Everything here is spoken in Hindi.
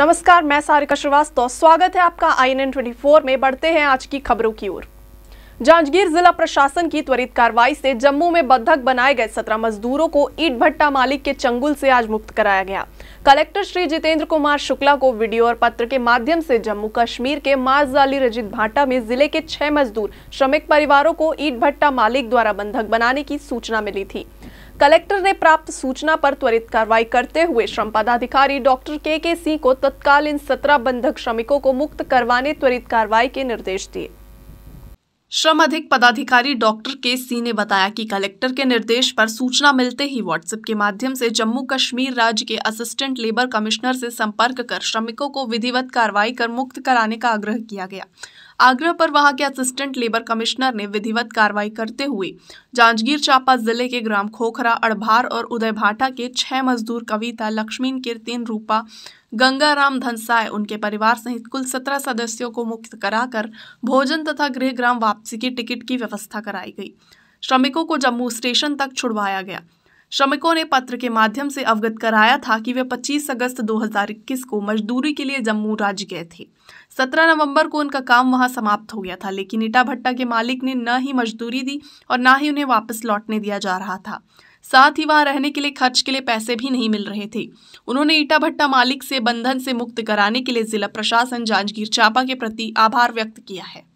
नमस्कार मैं सारिका श्रीवास्तव स्वागत है आपका आई एन में बढ़ते हैं आज की खबरों की ओर जांजगीर जिला प्रशासन की त्वरित कार्रवाई से जम्मू में बंधक बनाए गए सत्रह मजदूरों को ईट भट्टा मालिक के चंगुल से आज मुक्त कराया गया कलेक्टर श्री जितेंद्र कुमार शुक्ला को वीडियो और पत्र के माध्यम से जम्मू कश्मीर के माजाली रजित भाटा में जिले के छह मजदूर श्रमिक परिवारों को ईट भट्टा मालिक द्वारा बंधक बनाने की सूचना मिली थी कलेक्टर ने प्राप्त सूचना पर त्वरित कार्रवाई करते हुए श्रम पदाधिकारी डॉक्टर के के सिंह को तत्काल इन सत्रह बंधक श्रमिकों को मुक्त करवाने त्वरित कार्रवाई के निर्देश दिए श्रम अधिक पदाधिकारी डॉक्टर के सी ने बताया कि कलेक्टर के निर्देश पर सूचना मिलते ही व्हाट्सएप के माध्यम से जम्मू कश्मीर राज्य के असिस्टेंट लेबर कमिश्नर से संपर्क कर श्रमिकों को विधिवत कार्रवाई कर मुक्त कराने का आग्रह किया गया आगरा पर वहां के असिस्टेंट लेबर कमिश्नर ने विधिवत कार्रवाई करते हुए जांजगीर चांपा जिले के ग्राम खोखरा अड़भार और उदय भाटा के छह मजदूर कविता लक्ष्मीन कीर्तिन रूपा गंगाराम धनसाय उनके परिवार सहित कुल सत्रह सदस्यों को मुक्त कराकर भोजन तथा गृह ग्राम वापसी की टिकट की व्यवस्था कराई गई श्रमिकों को जम्मू स्टेशन तक छुड़वाया गया श्रमिकों ने पत्र के माध्यम से अवगत कराया था कि वे 25 अगस्त 2021 को मजदूरी के लिए जम्मू राज्य गए थे 17 नवंबर को उनका काम वहां समाप्त हो गया था लेकिन ईटा भट्टा के मालिक ने न ही मजदूरी दी और न ही उन्हें वापस लौटने दिया जा रहा था साथ ही वहां रहने के लिए खर्च के लिए पैसे भी नहीं मिल रहे थे उन्होंने ईटा भट्टा मालिक से बंधन से मुक्त कराने के लिए जिला प्रशासन जांजगीर चांपा के प्रति आभार व्यक्त किया है